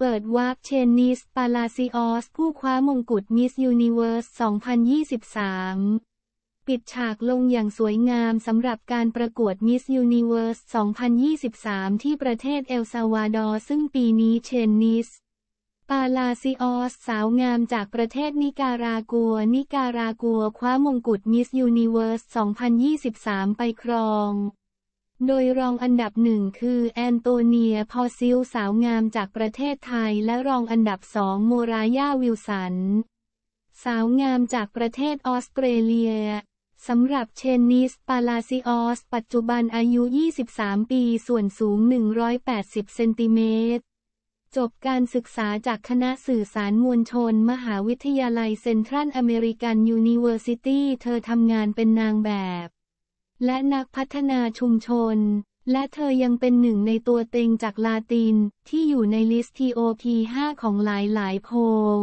เปิดวาร์ปเชนนิส ปาลาซิออสผู้คว้ามงกุฎมิสยูนิเวอร์ส 2023 ปิดฉากลงอย่างสวยงามสำหรับการประกวดมิสยูนิเวอร์ส 2023 ที่ประเทศเอลซาวาดอร์ซึ่งปีนี้เชนนิส ปาลาซิออส สาวงามจากประเทศนิการากัว นิการากัวคว้ามงกุฎมิสยูนิเวอร์ส 2023 ไปครองโดยรองอันดับหนึ่งคือแอนโตเนีย พอซิล สาวงามจากประเทศไทย และรองอันดับสองโมรายาวิลสัน สาวงามจากประเทศออสเตรเลีย สำหรับเชนนิส ปาลาซิออส ปัจจุบันอายุ 23 ปี ส่วนสูง 180 เซนติเมตร จบการศึกษาจากคณะสื่อสารมวลชนมหาวิทยาลัยเซ็นทรัลอเมริกันยูนิเวอร์ซิตี้ เธอทำงานเป็นนางแบบและนักพัฒนาชุมชน และเธอยังเป็นหนึ่งในตัวเต็งจากลาตินที่อยู่ในลิสต์ TOP 5 ของหลายหลายโพล